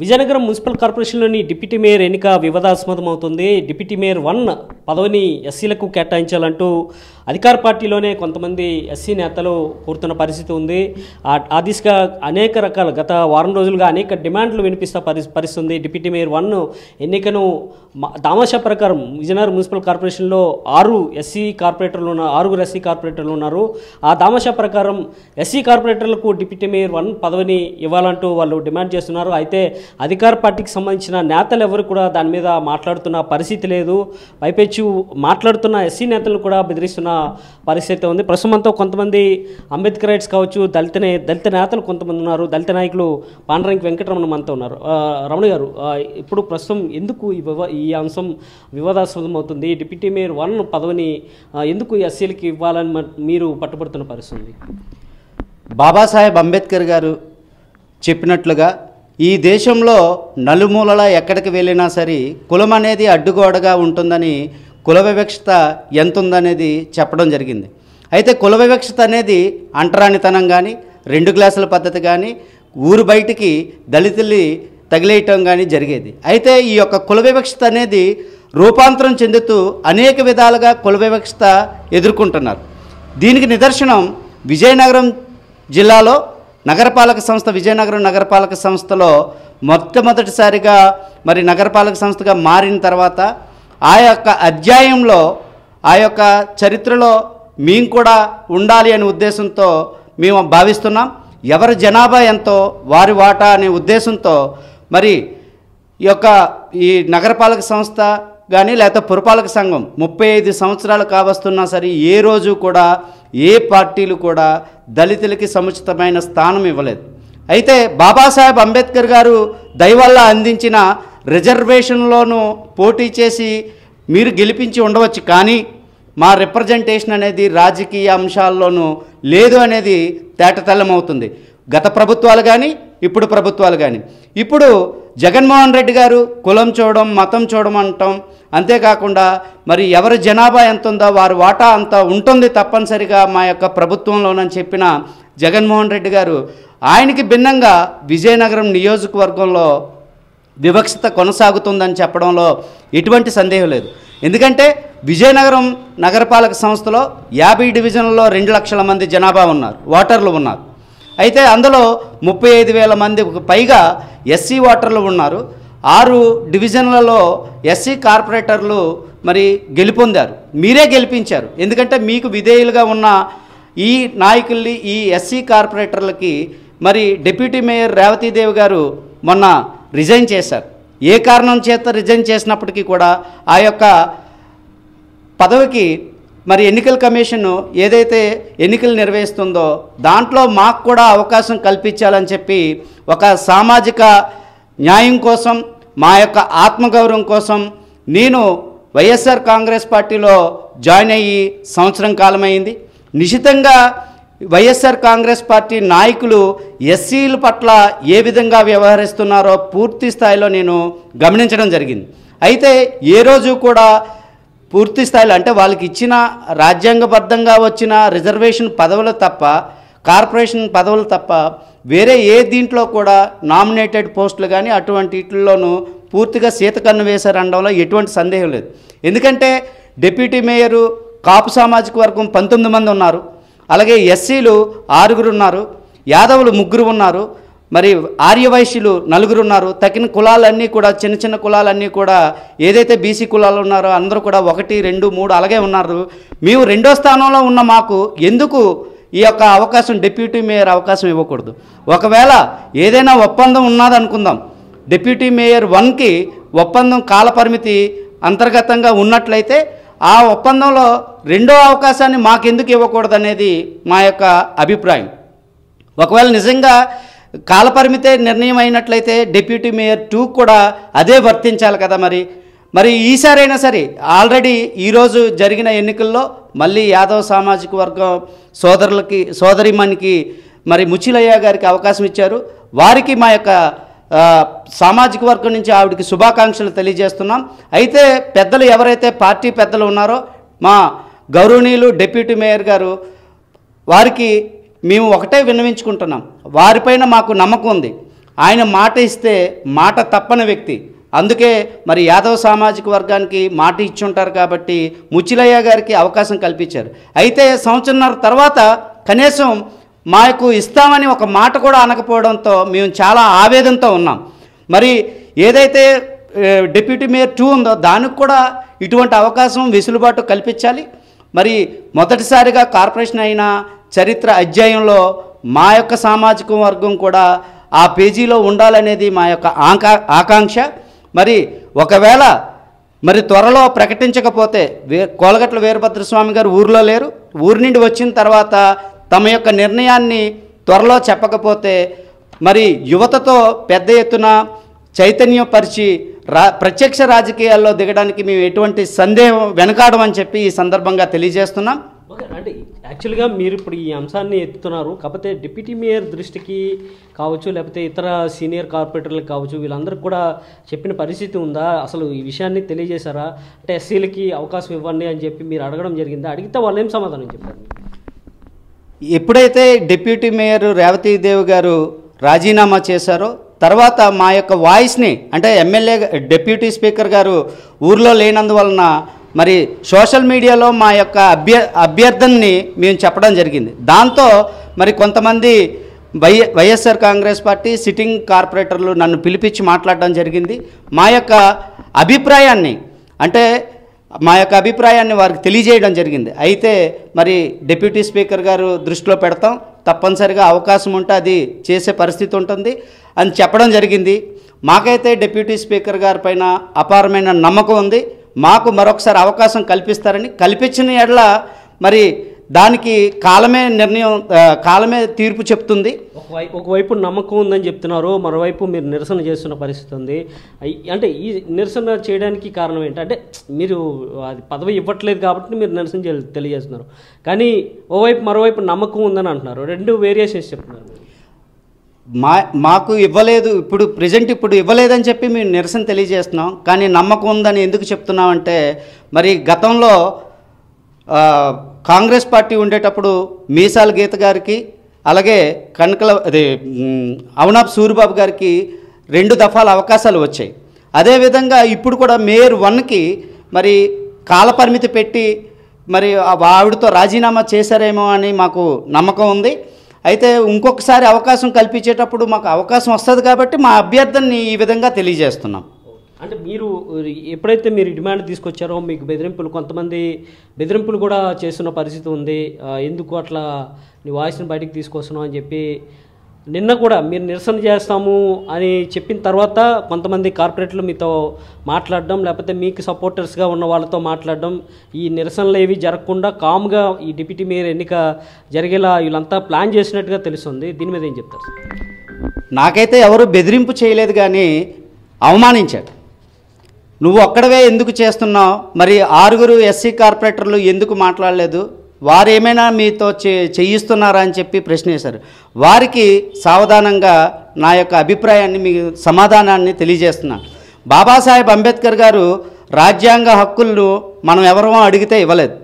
Vizianagaram municipal కార్పొరేషన్లోని deputy mayor ఎన్నిక వివాదాస్పదమవుతుంది డిప్యూటీ మేయర్ వన్ పదవిని ఎస్సీలకు కేటాయించాలంటూ అధికార పార్టీలోనే కొంతమంది ఎస్సీ నేతలు కూర్తున్న పరిస్థితి ఉంది ఆ దిశగా అనేక రకాల గత వారం రోజులుగా అనేక డిమాండ్లు వినిపిస్తా పరి పరిస్థితి ఉంది డిప్యూటీ మేయర్ వన్ ఎన్నికను దామాషా ప్రకారం విజయనగర్ మున్సిపల్ కార్పొరేషన్లో ఆరు ఎస్సీ కార్పొరేటర్లు ఉన్న ఆరుగురు ఎస్సీ కార్పొరేటర్లు ఉన్నారు ఆ దామాషా ప్రకారం ఎస్సీ కార్పొరేటర్లకు డిప్యూటీ మేయర్ వన్ పదవిని ఇవ్వాలంటూ వాళ్ళు డిమాండ్ చేస్తున్నారు అయితే అధికార పార్టీకి సంబంధించిన నేతలు ఎవరు కూడా దాని మీద మాట్లాడుతున్న పరిస్థితి లేదు పైపెచ్చు మాట్లాడుతున్న ఎస్సీ నేతలు కూడా బెదిరిస్తున్న పరిస్థితి ఉంది ప్రస్తుతంతో కొంతమంది అంబేద్కర్ రైట్స్ కావచ్చు దళిత దళిత నేతలు కొంతమంది ఉన్నారు దళిత నాయకులు పాండరంగి వెంకటరమణ మనతో ఉన్నారు రమణ గారు ఇప్పుడు ప్రస్తుతం ఎందుకు ఈ వివా ఈ అంశం వివాదాస్పదం అవుతుంది డిప్యూటీ మేయర్ వన్ పదవిని ఎందుకు ఎస్సీలకి ఇవ్వాలని మీరు పట్టుబడుతున్న పరిస్థితుంది బాబాసాహెబ్ అంబేద్కర్ గారు చెప్పినట్లుగా ఈ దేశంలో నలుమూలలా ఎక్కడికి వెళ్ళినా సరే కులం అనేది అడ్డుగోడగా ఉంటుందని కుల వివక్షత ఎంత ఉందనేది చెప్పడం జరిగింది అయితే కుల వివక్షత అనేది అంటరానితనం కానీ రెండు గ్లాసుల పద్ధతి కానీ ఊరు బయటికి దళితుల్ని తగిలేయటం కానీ జరిగేది అయితే ఈ యొక్క కుల వివక్షత అనేది రూపాంతరం చెందుతూ అనేక విధాలుగా కుల వివక్షత ఎదుర్కొంటున్నారు దీనికి నిదర్శనం విజయనగరం జిల్లాలో నగరపాలక సంస్థ విజయనగరం నగరపాలక సంస్థలో మొట్టమొదటిసారిగా మరి నగరపాలక సంస్థగా మారిన తర్వాత ఆ యొక్క అధ్యాయంలో ఆ యొక్క చరిత్రలో మేము కూడా ఉండాలి అనే ఉద్దేశంతో మేము భావిస్తున్నాం ఎవరి జనాభా ఎంతో వారి వాటా అనే ఉద్దేశంతో మరి ఈ యొక్క ఈ నగరపాలక సంస్థ కానీ లేకపోతే పురపాలక సంఘం ముప్పై ఐదు సంవత్సరాలు కావస్తున్నా సరే ఏ రోజు కూడా ఏ పార్టీలు కూడా దళితులకి సముచితమైన స్థానం ఇవ్వలేదు అయితే బాబాసాహెబ్ అంబేద్కర్ గారు దయవల్ల అందించిన రిజర్వేషన్లోనూ పోటీ చేసి మీరు గెలిపించి ఉండవచ్చు కానీ మా రిప్రజెంటేషన్ అనేది రాజకీయ అంశాల్లోనూ లేదు అనేది తేటతల్లమవుతుంది గత ప్రభుత్వాలు కానీ ఇప్పుడు ప్రభుత్వాలు కానీ ఇప్పుడు జగన్మోహన్ రెడ్డి గారు కులం చూడడం మతం చూడడం అంటాం అంతేకాకుండా మరి ఎవరి జనాభా ఎంత ఉందో వారి వాటా అంత ఉంటుంది తప్పనిసరిగా మా యొక్క ప్రభుత్వంలోనని చెప్పిన జగన్మోహన్ రెడ్డి గారు ఆయనకి భిన్నంగా విజయనగరం నియోజకవర్గంలో వివక్షత కొనసాగుతుందని చెప్పడంలో ఎటువంటి సందేహం లేదు ఎందుకంటే విజయనగరం నగరపాలక సంస్థలో యాభై డివిజన్లలో రెండు లక్షల మంది జనాభా ఉన్నారు ఓటర్లు ఉన్నారు అయితే అందులో ముప్పై ఐదు వేల మంది పైగా ఎస్సీ ఓటర్లు ఉన్నారు ఆరు డివిజన్లలో ఎస్సీ కార్పొరేటర్లు మరి గెలుపొందారు మీరే గెలిపించారు ఎందుకంటే మీకు విధేయులుగా ఉన్న ఈ నాయకుల్ని ఈ ఎస్సీ కార్పొరేటర్లకి మరి డిప్యూటీ మేయర్ రేవతీదేవి గారు మొన్న రిజైన్ చేశారు ఏ కారణం చేత రిజైన్ చేసినప్పటికీ కూడా ఆ యొక్క పదవికి మరి ఎన్నికల కమిషన్ ఏదైతే ఎన్నికలు నిర్వహిస్తుందో దాంట్లో మాకు కూడా అవకాశం కల్పించాలని చెప్పి ఒక సామాజిక న్యాయం కోసం మా యొక్క ఆత్మగౌరవం కోసం నేను వైఎస్ఆర్ కాంగ్రెస్ పార్టీలో జాయిన్ అయ్యి సంవత్సరం కాలమైంది నిశితంగా వైఎస్ఆర్ కాంగ్రెస్ పార్టీ నాయకులు ఎస్సీల పట్ల ఏ విధంగా వ్యవహరిస్తున్నారో పూర్తి స్థాయిలో నేను గమనించడం జరిగింది అయితే ఏ రోజు కూడా పూర్తి స్థాయిలో అంటే వాళ్ళకి ఇచ్చిన రాజ్యాంగబద్ధంగా వచ్చిన రిజర్వేషన్ పదవులు తప్ప కార్పొరేషన్ పదవులు తప్ప వేరే ఏ దీంట్లో కూడా నామినేటెడ్ పోస్టులు కానీ అటువంటి వీటిల్లోనూ పూర్తిగా సీతకన్ను వేశారనడంలో ఎటువంటి సందేహం లేదు ఎందుకంటే డిప్యూటీ మేయరు కాపు సామాజిక వర్గం పంతొమ్మిది మంది ఉన్నారు అలాగే ఎస్సీలు ఆరుగురు ఉన్నారు యాదవులు ముగ్గురు ఉన్నారు మరి ఆర్యవైశ్యులు నలుగురు ఉన్నారు తగిన కులాలన్నీ కూడా చిన్న చిన్న కులాలన్నీ కూడా ఏదైతే బీసీ కులాలు ఉన్నారో అందరూ కూడా ఒకటి రెండు మూడు అలాగే ఉన్నారు మేము రెండో స్థానంలో ఉన్న మాకు ఎందుకు ఈ యొక్క అవకాశం డిప్యూటీ మేయర్ అవకాశం ఇవ్వకూడదు ఒకవేళ ఏదైనా ఒప్పందం ఉన్నదనుకుందాం డిప్యూటీ మేయర్ వన్కి ఒప్పందం కాలపరిమితి అంతర్గతంగా ఉన్నట్లయితే ఆ ఒప్పందంలో రెండో అవకాశాన్ని మాకెందుకు ఇవ్వకూడదనేది మా యొక్క అభిప్రాయం ఒకవేళ నిజంగా కాలపరిమితే నిర్ణయం అయినట్లయితే డిప్యూటీ మేయర్ టూ కూడా అదే వర్తించాలి కదా మరి మరి ఈసారైనా సరే ఆల్రెడీ ఈరోజు జరిగిన ఎన్నికల్లో మళ్ళీ యాదవ్ సామాజిక వర్గం సోదరులకి సోదరిమానికి మరి ముచ్చిలయ్య గారికి అవకాశం ఇచ్చారు వారికి మా యొక్క సామాజిక వర్గం నుంచి ఆవిడకి శుభాకాంక్షలు తెలియజేస్తున్నాం అయితే పెద్దలు ఎవరైతే పార్టీ పెద్దలు ఉన్నారో మా గౌరవనీయులు డిప్యూటీ మేయర్ గారు వారికి మేము ఒకటే విన్నవించుకుంటున్నాం వారిపైన మాకు నమ్మకం ఉంది ఆయన మాట ఇస్తే మాట తప్పని వ్యక్తి అందుకే మరి యాదవ్ సామాజిక వర్గానికి మాట ఇచ్చుంటారు కాబట్టి ముచ్చిలయ్య గారికి అవకాశం కల్పించారు అయితే సంవత్సరంన్నర తర్వాత కనీసం మాకు ఇస్తామని ఒక మాట కూడా అనకపోవడంతో మేము చాలా ఆవేదనతో ఉన్నాం మరి ఏదైతే డిప్యూటీ మేయర్ టూ ఉందో దానికి కూడా ఇటువంటి అవకాశం వెసులుబాటు కల్పించాలి మరి మొదటిసారిగా కార్పొరేషన్ అయిన చరిత్ర అధ్యాయంలో మా యొక్క సామాజిక వర్గం కూడా ఆ పేజీలో ఉండాలనేది మా యొక్క ఆంకా ఆకాంక్ష మరి ఒకవేళ మరి త్వరలో ప్రకటించకపోతే వే కోలగట్ల వీరభద్రస్వామి గారు ఊర్లో లేరు ఊరి నుండి వచ్చిన తర్వాత తమ యొక్క నిర్ణయాన్ని త్వరలో చెప్పకపోతే మరి యువతతో పెద్ద ఎత్తున చైతన్యం పరిచి రా ప్రత్యక్ష రాజకీయాల్లో దిగడానికి మేము ఎటువంటి సందేహం వెనకాడమని చెప్పి ఈ సందర్భంగా తెలియజేస్తున్నాం అంటే యాక్చువల్గా మీరు ఇప్పుడు ఈ అంశాన్ని ఎత్తుతున్నారు కాకపోతే డిప్యూటీ మేయర్ దృష్టికి కావచ్చు లేకపోతే ఇతర సీనియర్ కార్పొరేటర్లకు కావచ్చు వీళ్ళందరికీ కూడా చెప్పిన పరిస్థితి ఉందా అసలు ఈ విషయాన్ని తెలియజేశారా అంటే ఎస్సీలకి అవకాశం ఇవ్వండి అని చెప్పి మీరు అడగడం జరిగిందా అడిగితే వాళ్ళు ఏం సమాధానం చెప్పారు ఎప్పుడైతే డిప్యూటీ మేయర్ రేవతీదేవి గారు రాజీనామా చేశారో తర్వాత మా యొక్క వాయిస్ని అంటే ఎమ్మెల్యే డిప్యూటీ స్పీకర్ గారు ఊర్లో లేనందువలన మరి సోషల్ మీడియాలో మా యొక్క అభ్య అభ్యర్థనని మేము చెప్పడం జరిగింది దాంతో మరి కొంతమంది Y YSR Congress party sitting కార్పొరేటర్లు నన్ను పిలిపించి మాట్లాడడం జరిగింది మా యొక్క అభిప్రాయాన్ని అంటే మా యొక్క అభిప్రాయాన్ని వారికి తెలియజేయడం జరిగింది అయితే మరి డిప్యూటీ స్పీకర్ గారు దృష్టిలో పెడతాం తప్పనిసరిగా అవకాశం ఉంటే అది చేసే పరిస్థితి ఉంటుంది అని చెప్పడం జరిగింది మాకైతే డిప్యూటీ స్పీకర్ గారి పైన అపారమైన నమ్మకం ఉంది మాకు మరొకసారి అవకాశం కల్పిస్తారని కల్పించిన ఎడల మరి దానికి కాలమే నిర్ణయం కాలమే తీర్పు చెప్తుంది ఒకవైపు ఒకవైపు నమ్మకం ఉందని చెప్తున్నారు మరోవైపు మీరు నిరసన చేస్తున్న పరిస్థితి ఉంది అంటే ఈ నిరసన చేయడానికి కారణం ఏంటంటే మీరు అది పదవి ఇవ్వట్లేదు కాబట్టి మీరు నిరసన తెలియజేస్తున్నారు కానీ ఓవైపు మరోవైపు నమ్మకం ఉందని అంటున్నారు రెండు వేరియేషన్స్ చెప్తున్నారు మా మాకు ఇవ్వలేదు ఇప్పుడు ప్రజెంట్ ఇప్పుడు ఇవ్వలేదని చెప్పి మేము నిరసన తెలియజేస్తున్నాం కానీ నమ్మకం ఉందని ఎందుకు చెప్తున్నామంటే మరి గతంలో కాంగ్రెస్ పార్టీ ఉండేటప్పుడు మీసాల గీత గారికి అలాగే కనకల అదే అవునాబ్ సూరిబాబు గారికి రెండు దఫాల అవకాశాలు వచ్చాయి అదేవిధంగా ఇప్పుడు కూడా మేయర్ వన్కి మరి కాలపరిమితి పెట్టి మరి ఆవిడతో రాజీనామా చేశారేమో అని మాకు నమ్మకం ఉంది అయితే ఇంకొకసారి అవకాశం కల్పించేటప్పుడు మాకు అవకాశం వస్తుంది కాబట్టి మా అభ్యర్థిని ఈ విధంగా తెలియజేస్తున్నాం అంటే మీరు ఎప్పుడైతే మీరు డిమాండ్ తీసుకొచ్చారో మీకు బెదిరింపులు కొంతమంది బెదిరింపులు కూడా చేస్తున్న పరిస్థితి ఉంది ఎందుకు అట్లా నీ వాయిస్ని బయటికి తీసుకొస్తున్నావు అని చెప్పి నిన్న కూడా మీరు నిరసన చేస్తాము అని చెప్పిన తర్వాత కొంతమంది కార్పొరేట్లు మీతో మాట్లాడడం లేకపోతే మీకు సపోర్టర్స్గా ఉన్న వాళ్ళతో మాట్లాడడం ఈ నిరసనలు ఏవి జరగకుండా కామ్గా ఈ డిప్యూటీ మేయర్ ఎన్నిక జరిగేలా వీళ్ళంతా ప్లాన్ చేసినట్టుగా తెలుస్తుంది దీని మీద ఏం చెప్తారు నాకైతే ఎవరు బెదిరింపు చేయలేదు కానీ అవమానించాడు నువ్వు ఒక్కడవే ఎందుకు చేస్తున్నావు మరి ఆరుగురు ఎస్సీ కార్పొరేటర్లు ఎందుకు మాట్లాడలేదు వారు ఏమైనా మీతో చే చేయిస్తున్నారా అని చెప్పి ప్రశ్నేశారు వారికి సావధానంగా నా యొక్క అభిప్రాయాన్ని మీ సమాధానాన్ని తెలియజేస్తున్నాను బాబాసాహెబ్ అంబేద్కర్ గారు రాజ్యాంగ హక్కులను మనం ఎవరో అడిగితే ఇవ్వలేదు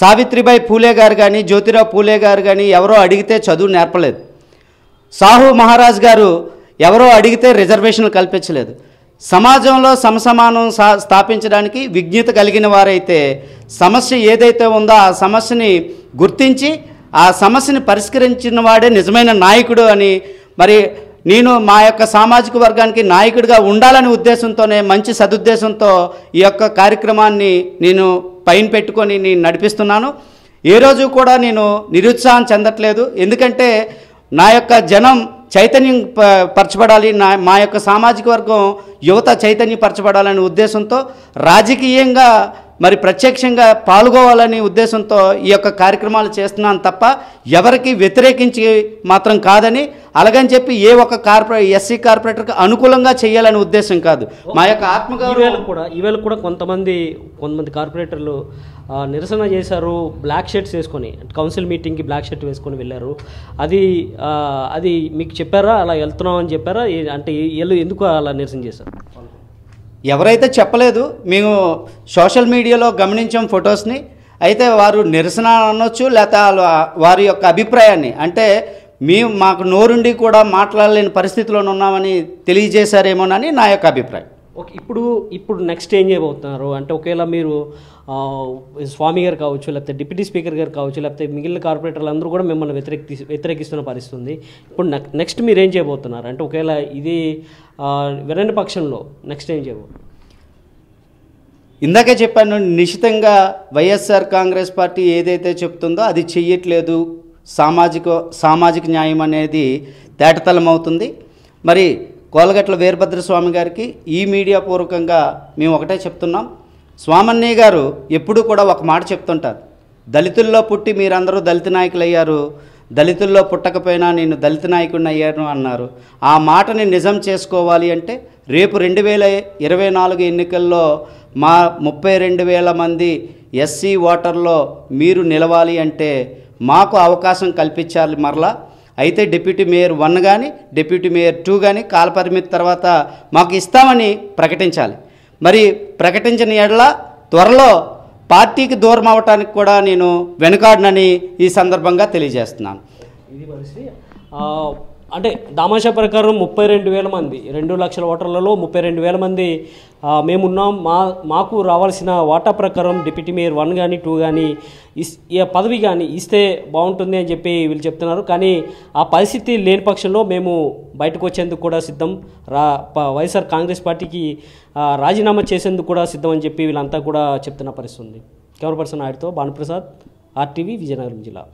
సావిత్రిబాయి పూలే గారు కానీ జ్యోతిరావు పూలే గారు కానీ ఎవరో అడిగితే చదువు నేర్పలేదు సాహు మహారాజ్ గారు ఎవరో అడిగితే రిజర్వేషన్లు కల్పించలేదు సమాజంలో సమసమానం స్థాపించడానికి విజ్ఞత కలిగిన వారైతే సమస్య ఏదైతే ఉందో ఆ సమస్యని గుర్తించి ఆ సమస్యని పరిష్కరించిన వాడే నిజమైన నాయకుడు అని మరి నేను మా యొక్క సామాజిక వర్గానికి నాయకుడిగా ఉండాలనే ఉద్దేశంతోనే మంచి సదుద్దేశంతో ఈ యొక్క కార్యక్రమాన్ని నేను పైన పెట్టుకొని నేను నడిపిస్తున్నాను ఏ రోజు కూడా నేను నిరుత్సాహం చెందట్లేదు ఎందుకంటే నా యొక్క జనం చైతన్యం పరచబడాలి నా మా యొక్క సామాజిక వర్గం యువత చైతన్యపరచబడాలనే ఉద్దేశంతో రాజకీయంగా మరి ప్రత్యక్షంగా పాల్గొవాలనే ఉద్దేశంతో ఈ యొక్క కార్యక్రమాలు చేస్తున్నాను తప్ప ఎవరికి వ్యతిరేకించి మాత్రం కాదని అలాగని చెప్పి ఏ ఒక్క కార్పొరే ఎస్సీ కార్పొరేటర్కి అనుకూలంగా చేయాలనే ఉద్దేశం కాదు మా యొక్క ఆత్మగౌరవం కూడా ఈవేళ కూడా కొంతమంది కొంతమంది కార్పొరేటర్లు నిరసన చేశారు బ్లాక్ షర్ట్స్ వేసుకొని కౌన్సిల్ మీటింగ్కి బ్లాక్ షర్ట్ వేసుకొని వెళ్ళారు అది అది మీకు చెప్పారా అలా వెళ్తున్నాం అని చెప్పారా అంటే వీళ్ళు ఎందుకు అలా నిరసన చేశారు ఎవరైతే చెప్పలేదు మేము సోషల్ మీడియాలో గమనించాం ఫొటోస్ని అయితే వారు నిరసన అనొచ్చు లేకపోతే వారి యొక్క అభిప్రాయాన్ని అంటే మేము మాకు నోరుండి కూడా మాట్లాడలేని పరిస్థితిలో ఉన్నామని తెలియజేశారేమోనని నా యొక్క అభిప్రాయం ఓకే ఇప్పుడు ఇప్పుడు నెక్స్ట్ ఏం చేయబోతున్నారు అంటే ఒకవేళ మీరు స్వామి గారు కావచ్చు లేకపోతే డిప్యూటీ స్పీకర్ గారు కావచ్చు లేకపోతే మిగిలిన కార్పొరేటర్లు అందరూ కూడా మిమ్మల్ని వ్యతిరేకి వ్యతిరేకిస్తున్న పరిస్థితుంది ఇప్పుడు నెక్స్ట్ మీరు ఏం చేయబోతున్నారు అంటే ఒకవేళ ఇది వినని పక్షంలో నెక్స్ట్ ఏం చేయబో ఇందాకే చెప్పాను నిశ్చితంగా వైఎస్ఆర్ కాంగ్రెస్ పార్టీ ఏదైతే చెప్తుందో అది చెయ్యట్లేదు సామాజిక సామాజిక న్యాయం అనేది తేటతలం అవుతుంది మరి కోలగట్ల వీరభద్ర స్వామి గారికి ఈ మీడియా పూర్వకంగా మేము ఒకటే చెప్తున్నాం స్వామన్నయ్య గారు ఎప్పుడూ కూడా ఒక మాట చెప్తుంటారు దళితుల్లో పుట్టి మీరందరూ దళిత నాయకులు అయ్యారు దళితుల్లో పుట్టకపోయినా నేను దళిత నాయకుడిని అయ్యాను అన్నారు ఆ మాటని నిజం చేసుకోవాలి అంటే రేపు రెండు వేల ఇరవై నాలుగు ఎన్నికల్లో మా ముప్పై రెండు వేల మంది ఎస్సీ ఓటర్లో మీరు నిలవాలి అంటే మాకు అవకాశం కల్పించాలి మరలా అయితే డిప్యూటీ మేయర్ వన్ కానీ డిప్యూటీ మేయర్ టూ కానీ కాలపరిమితి తర్వాత మాకు ఇస్తామని ప్రకటించాలి మరి ప్రకటించిన ఎడల త్వరలో పార్టీకి దూరం అవటానికి కూడా నేను వెనుకాడనని ఈ సందర్భంగా తెలియజేస్తున్నాను అంటే దామాషా ప్రకారం ముప్పై రెండు వేల మంది రెండు లక్షల ఓటర్లలో ముప్పై రెండు వేల మంది మేమున్నాం మా మాకు రావాల్సిన వాటా ప్రకారం డిప్యూటీ మేయర్ వన్ కానీ టూ కానీ ఇస్ పదవి కానీ ఇస్తే బాగుంటుంది అని చెప్పి వీళ్ళు చెప్తున్నారు కానీ ఆ పరిస్థితి లేని పక్షంలో మేము బయటకు వచ్చేందుకు కూడా సిద్ధం రా వైఎస్ఆర్ కాంగ్రెస్ పార్టీకి రాజీనామా చేసేందుకు కూడా సిద్ధం అని చెప్పి వీళ్ళంతా కూడా చెప్తున్న పరిస్థితి ఉంది కెమెరా పర్సన్ ఆడితో భానుప్రసాద్ ఆర్టీవీ విజయనగరం జిల్లా